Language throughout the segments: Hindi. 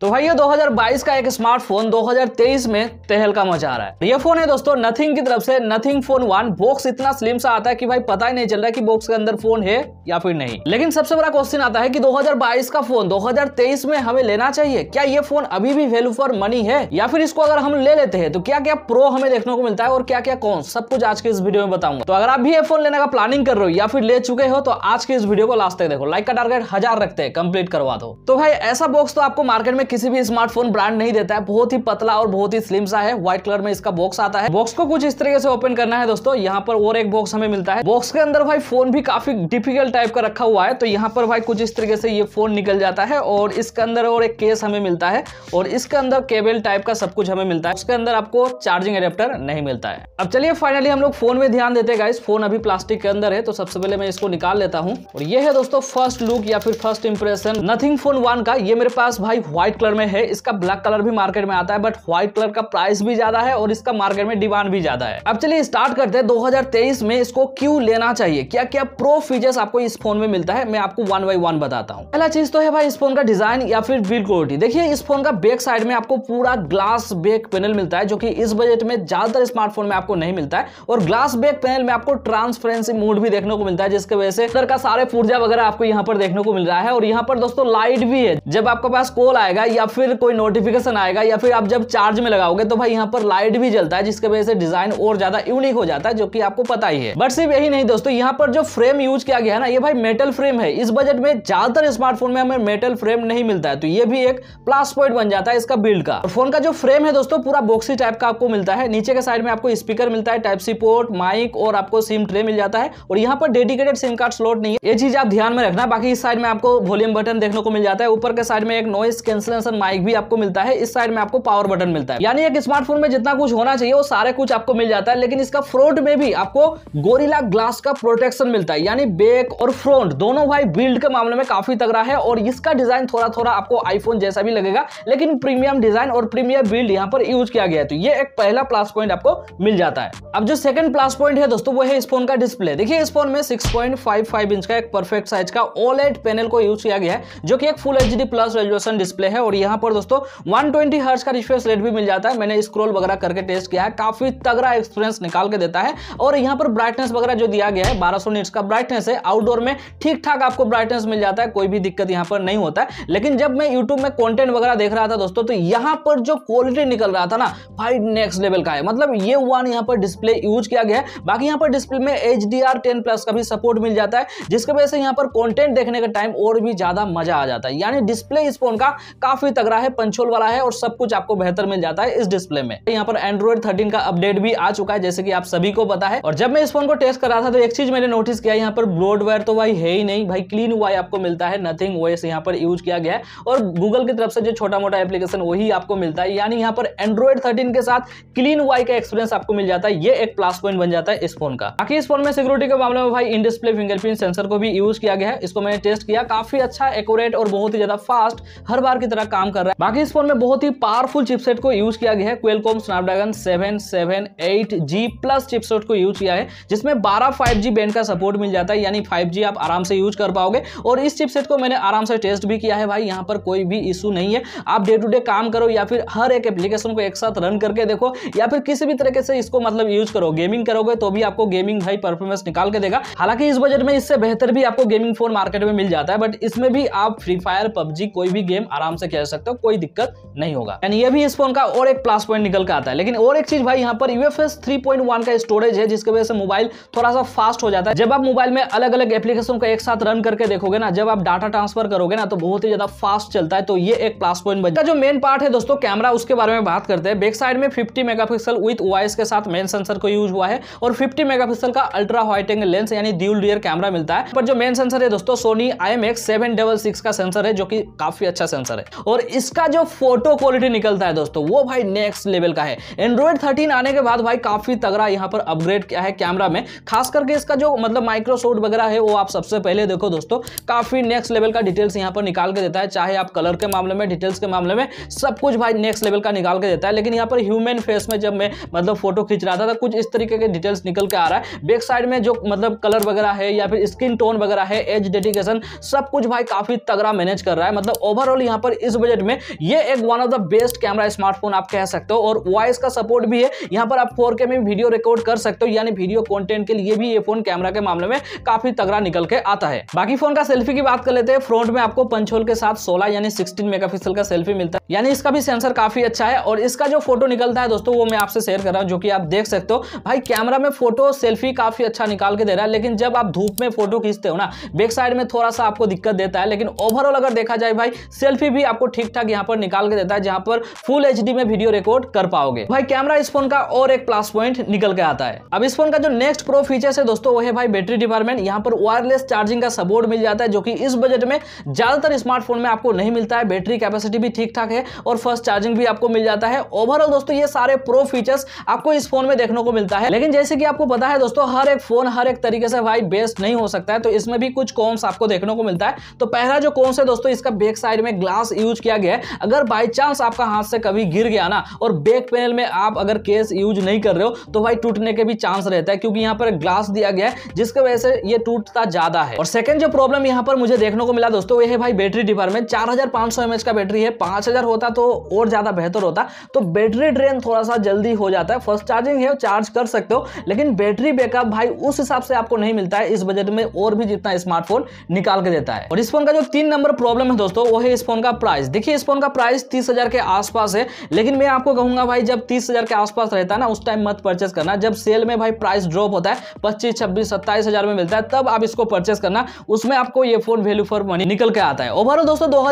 तो भाई ये 2022 का एक स्मार्टफोन 2023 में तहलका मचा रहा है ये फोन है दोस्तों नथिंग की तरफ से नथिंग फोन वन बॉक्स इतना स्लिम सा आता है कि भाई पता ही नहीं चल रहा कि बॉक्स के अंदर फोन है या फिर नहीं लेकिन सबसे बड़ा क्वेश्चन आता है कि 2022 का फोन 2023 में हमें लेना चाहिए क्या ये फोन अभी भी वैल्यू फॉर मनी है या फिर इसको अगर हम ले लेते हैं तो क्या क्या प्रो हमें देखने को मिलता है और क्या क्या कौन सब कुछ आज के इस वीडियो में बताऊंगा तो अगर आप भी ये फोन लेने का प्लानिंग कर रहे हो या फिर ले चुके हो तो आज के इस वीडियो को लास्ट तक देखो लाइक का टारगेट हजार रखते हैं कंप्लीट करवा दो तो भाई ऐसा बॉक्स तो आपको मार्केट में किसी भी स्मार्टफोन ब्रांड नहीं देता है बहुत ही पतला और बहुत ही स्लिम सा है व्हाइट कलर में इसका बॉक्स आता है बॉक्स को कुछ इस तरीके से ओपन करना है दोस्तों यहाँ पर और एक बॉक्स हमें मिलता है बॉक्स के अंदर भाई फोन भी काफी डिफिकल्ट टाइप का रखा हुआ है तो यहाँ पर भाई कुछ इस तरीके से ये फोन निकल जाता है और इसके अंदर और एक केस हमें मिलता है और इसके अंदर केबल टाइप का सब कुछ हमें मिलता है उसके अंदर आपको चार्जिंग एडेप्टर नहीं मिलता है अब चलिए फाइनली हम लोग फोन में ध्यान देते हैं इस फोन अभी प्लास्टिक के अंदर है तो सबसे पहले मैं इसको निकाल लेता हूँ और ये है दोस्तों फर्स्ट लुक या फिर first impression Nothing phone one का ये मेरे पास भाई व्हाइट कलर में है इसका ब्लैक कलर भी मार्केट में आता है बट व्हाइट कलर का प्राइस भी ज्यादा है और इसका मार्केट में डिमांड भी ज्यादा है अब चलिए स्टार्ट करते हैं 2023 में इसको क्यों लेना चाहिए क्या क्या प्रो फीचर्स आपको इस फोन में मिलता है मैं आपको वन बाई वन बताता हूँ पहला चीज तो है भाई इस फोन का डिजाइन या फिर बिल्ड क्वालिटी देखिए इस फोन का बैक साइड में आपको पूरा ग्लास बैक पैनल मिलता है जो की इस बजट में ज्यादातर स्मार्टफोन में आपको नहीं मिलता है और ग्लास बैक पैनल में आपको ट्रांसपेरेंसी मूड भी देखने को मिलता है जिसके वजह से सर का सारे पूर्जा वगैरह आपको यहाँ पर देखने को मिल रहा है और यहाँ पर दोस्तों लाइट भी है जब आपके पास कॉल आएगा या फिर कोई नोटिफिकेशन आएगा या फिर आप जब चार्ज में लगाओगे तो भाई यहाँ पर लाइट भी जलता है जिसके वजह से डिजाइन और ज्यादा यूनिक हो जाता है जो कि आपको पता ही है बट सिर्फ यही नहीं दोस्तों यहाँ पर जो फ्रेम यूज किया गया है ना ये भाई मेटल फ्रेम है इस बजट में ज्यादातर स्मार्टफोन में हमें मेटल फ्रेम नहीं मिलता है तो ये भी एक प्लस पॉइंट बन जाता है इसका बिल्ड का और फोन का जो फ्रेम है दोस्तों पूरा बॉक्सी टाइप का आपको मिलता है नीचे के साइड में आपको स्पीकर मिलता है टाइप सी पोर्ट माइक और आपको सिम ट्रे मिल जाता है और यहाँ पर डेडिकेटेड सिम कार्ड स्लॉट नहीं है ये चीज आप ध्यान में रखना बाकी इस साइड में आपको वॉल्यूम बटन देखने को मिल जाता है ऊपर के साइड में एक नॉइस कैंसिल सेंसर माइक भी आपको मिलता है इस साइड में आपको पावर बटन मिलता है यानी एक स्मार्टफोन में जितना कुछ होना चाहिए वो सारे कुछ आपको मिल जाता है लेकिन इसका फ्रंट में भी आपको गोरिला ग्लास का प्रोटेक्शन मिलता है यानी बैक और फ्रंट दोनों भाई बिल्ड के मामले में काफी तगड़ा है और इसका डिजाइन थोड़ा थोड़ा आपको आईफोन जैसा भी लगेगा लेकिन प्रीमियम डिजाइन और प्रीमियम बिल्ड यहाँ पर यूज किया गया है तो ये एक पहला प्लस पॉइंट आपको मिल जाता है अब जो सेकंड प्लस पॉइंट है दोस्तों वो है इस फोन का डिस्प्ले देखिए इस फोन में 6.55 इंच का एक परफेक्ट साइज का ओलेट पैनल को यूज किया गया है जो कि एक full H plus resolution display है और यहाँ पर दोस्तों वन ट्वेंटी हर्ट्स का रिफ्रेश रेट भी मिल जाता है मैंने स्क्रोल वगैरह करके टेस्ट किया है काफ़ी तगड़ा एक्सपीरियंस निकाल के देता है और यहाँ पर ब्राइटनेस वगैरह जो दिया गया है बारह सौ का ब्राइटनेस है आउटडोर में ठीक ठाक आपको ब्राइटनेस मिल जाता है कोई भी दिक्कत यहाँ पर नहीं होता है लेकिन जब मैं यूट्यूब में कॉन्टेंट वगैरह देख रहा था दोस्तों तो यहाँ पर जो क्वालिटी निकल रहा था ना भाई नेक्स्ट लेवल का है मतलब ये वन यहाँ पर डिस्प्ले यूज किया गया है बाकी यहाँ पर डिस्प्ले में H D R ten plus का भी सपोर्ट मिल जाता है जिसकी वजह से यहाँ पर कॉन्टेंट देखने का टाइम और भी ज़्यादा मजा आ जाता है यानी डिस्प्ले इस फोन का काफी तगड़ा है पंचोल वाला है और सब कुछ आपको बेहतर मिल जाता है इस डिस्प्ले में यहाँ पर एंड्रॉइड थर्टीन का अपडेट भी आ चुका है जैसे की आप सभी को पता है और जब मैं इस फोन को टेस्ट कर रहा था तो एक चीज मैंने नोटिस किया यहाँ पर ब्लोडवेयर तो वाई है ही नहीं भाई क्लीन वाई आपको मिलता है नथिंग ओएस यहाँ पर यूज किया गया है और गूगल की तरफ से जो छोटा मोटा एप्लीकेशन वही आपको मिलता है यानी यहाँ पर एंड्रॉइड थर्टीन के साथ क्लीन वाई का एक्सपीरियंस आपको मिल जाता है ये एक प्लस पॉइंट बन जाता है इस फोन का बाकी इस फोन में सिक्योरिटी के मामले में भाई इन डिस्प्ले फिंगरप्रिंट सेंसर को भी यूज किया गया है इसको मैंने टेस्ट किया काफी अच्छा एक्यूरेट और बहुत ही ज्यादा फास्ट हर बार की तरह तरह काम कर रहा है बाकी इस फोन में बहुत ही पावरफुल चिपसेट को यूज किया गया है Qualcomm Snapdragon seven seven eight G plus chipset को यूज किया है जिसमें बारह फाइव जी बैंड का सपोर्ट मिल जाता है यानी फाइव जी आप आराम से यूज कर पाओगे और इस चिपसेट को मैंने आराम से टेस्ट भी किया है भाई यहाँ पर कोई भी इशू नहीं है आप डे टू डे काम करो या फिर हर एक एप्लीकेशन को एक साथ रन करके देखो या फिर किसी भी तरीके से इसको मतलब यूज करो गेमिंग करोगे तो भी आपको गेमिंग भाई परफॉर्मेंस निकाल के देगा हालांकि इस बजट में इससे बेहतर भी आपको गेमिंग फोन मार्केट में मिल जाता है बट इसमें भी आप फ्री फायर पबजी कोई भी गेम आराम से किया जा सकता है कोई दिक्कत नहीं होगा एंड ये भी इस फोन का और एक प्लस पॉइंट निकल के आता है लेकिन और एक चीज भाई यहाँ पर यूएफएस 3.1 का स्टोरेज है जिसकी वजह से मोबाइल थोड़ा सा फास्ट हो जाता है जब आप मोबाइल में अलग अलग एप्लीकेशन को एक साथ रन करके देखोगे ना जब आप डाटा ट्रांसफर करोगे ना तो बहुत ही ज्यादा फास्ट चलता है तो ये एक प्लस पॉइंट बनता है जो मेन पार्ट है दोस्तों कैमरा उसके बारे में बात करते हैं बैक साइड में फिफ्टी मेगा विथ वॉइस के साथ मेन सेंसर को यूज हुआ है और फिफ्टी मेगा का अल्ट्रा व्हाइट एंगल लेंस यानी ड्यूल रियर कैमरा मिलता है पर जो मेन सेंसर है दोस्तों सोनी आई एम का सेंसर है जो कि काफी अच्छा सेंसर है और इसका जो फोटो क्वालिटी निकलता है दोस्तों वो भाई नेक्स्ट लेवल का है एंड्रॉयड थर्टीन आने के बाद भाई काफ़ी तगड़ा यहाँ पर अपग्रेड किया है कैमरा में खास करके इसका जो मतलब माइक्रोसॉफ्ट वगैरह है वो आप सबसे पहले देखो दोस्तों काफ़ी नेक्स्ट लेवल का डिटेल्स यहाँ पर निकाल के देता है चाहे आप कलर के मामले में डिटेल्स के मामले में सब कुछ भाई नेक्स्ट लेवल का निकाल के देता है लेकिन यहाँ पर ह्यूमन फेस में जब मैं मतलब फोटो खींच रहा था, तो कुछ इस तरीके के डिटेल्स निकल के आ रहा है बैक साइड में जो मतलब कलर वगैरह है या फिर स्किन टोन वगैरह है एज डेडिकेशन सब कुछ भाई काफ़ी तगड़ा मैनेज कर रहा है मतलब ओवरऑल यहाँ पर इस बजट में ये एक one of the best camera smartphone आप कह सकते हो और वॉइस का सपोर्ट भी है यहाँ पर आप फोर में वीडियो रिकॉर्ड कर सकते हो यानी वीडियो कॉन्टेंट के लिए भी ये फोन कैमरा के मामले में काफी तगड़ा निकल के आता है बाकी फोन का सेल्फी की बात कर लेते हैं फ्रंट में आपको पंचोल के साथ सोलह यानी सिक्सटीन मेगा का सेल्फी मिलता है यानी इसका भी सेंसर काफी अच्छा है और इसका जो फोटो निकलता है दोस्तों वो मैं आपसे शेयर कर रहा हूँ जो कि आप देख सकते हो भाई कैमरा में फोटो सेल्फी काफी अच्छा निकाल के दे रहा है लेकिन जब आप धूप में फोटो खींचते हो ना बैक साइड में थोड़ा सा आपको दिक्कत देता है लेकिन ओवरऑल अगर देखा जाए भाई सेल्फी भी आप आपको ठीक ठाक यहाँ पर निकाल के देता है जहां पर फुल एच में वीडियो रिकॉर्ड कर पाओगे भाई कैमरा इस फोन का और एक प्लस पॉइंट निकल के आता है अब इस फोन का जो नेक्स्ट प्रो फीचर है दोस्तों वो है भाई बैटरी डिपार्टमेंट यहाँ पर वायरलेस चार्जिंग का सपोर्ट मिल जाता है जो कि इस बजट में ज्यादातर स्मार्टफोन में आपको नहीं मिलता है बैटरी कैपेसिटी भी ठीक ठाक है और फर्स्ट चार्जिंग भी आपको मिल जाता है ओवरऑल दोस्तों ये सारे प्रो फीचर्स आपको इस फोन में देखने को मिलता है लेकिन जैसे कि आपको पता है दोस्तों हर एक फोन हर एक तरीके से भाई बेस्ट नहीं हो सकता है तो इसमें भी कुछ कॉम्स आपको देखने को मिलता है तो पहला जो कॉम्स है दोस्तों इसका बैक साइड में ग्लास यूज यूज किया गया है अगर बाई चांस आपका हाथ से कभी गिर गया ना और बैक पैनल में आप अगर केस यूज नहीं कर रहे हो तो भाई टूटने के भी चांस रहता है क्योंकि यहाँ पर ग्लास दिया गया है जिसकी वजह से ये टूटता ज्यादा है और सेकंड जो प्रॉब्लम यहाँ पर मुझे देखने को मिला दोस्तों ये है भाई बैटरी डिपार्टमेंट चार हजार का बैटरी है पांच होता तो और ज्यादा बेहतर होता तो बैटरी ड्रेन थोड़ा सा जल्दी हो जाता है फर्स्ट चार्जिंग है चार्ज कर सकते हो लेकिन बैटरी बैकअप भाई उस हिसाब से आपको नहीं मिलता है इस बजट में और भी जितना स्मार्टफोन निकाल के देता है और इस फोन का जो तीन नंबर प्रॉब्लम है दोस्तों वो है इस फोन का प्राइस प्राइस देखिए इस फोन का प्राइस तीस हज़ार के आसपास है लेकिन मैं आपको कहूंगा भाई जब तीस हज़ार के आसपास रहता है ना उस टाइम मत परचेस करना जब सेल में भाई प्राइस ड्रॉप होता है पच्चीस छब्बीस सत्ताईस हज़ार में मिलता है तब आप इसको परचेस करना उसमें आपको ये फोन वैल्यू फॉर मनी निकल के आता है ओवरऑल दोस्तों दो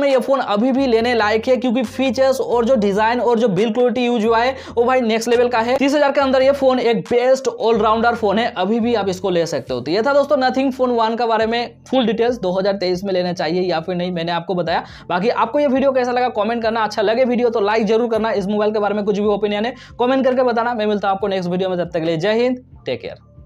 में ये फोन अभी भी लेने लायक है क्योंकि फीचर्स और जो डिजाइन और जो बिल क्वालिटी यूज हुआ है वो भाई नेक्स्ट लेवल का है तीस के अंदर ये फोन एक बेस्ट ऑलराउंडर फोन है अभी भी आप इसको ले सकते हो तो ये था दोस्तों नथिंग फोन वन का बारे में फुल डिटेल्स 2023 में लेना चाहिए या फिर नहीं मैंने आपको बताया बाकी आपको ये वीडियो कैसा लगा कॉमेंट करना अच्छा लगे वीडियो तो लाइक जरूर करना इस मोबाइल के बारे में कुछ भी ओपिनियन है कॉमेंट करके बताना मैं मिलता हूँ आपको नेक्स्ट वीडियो में तब तक के लिए जय हिंद टेक केयर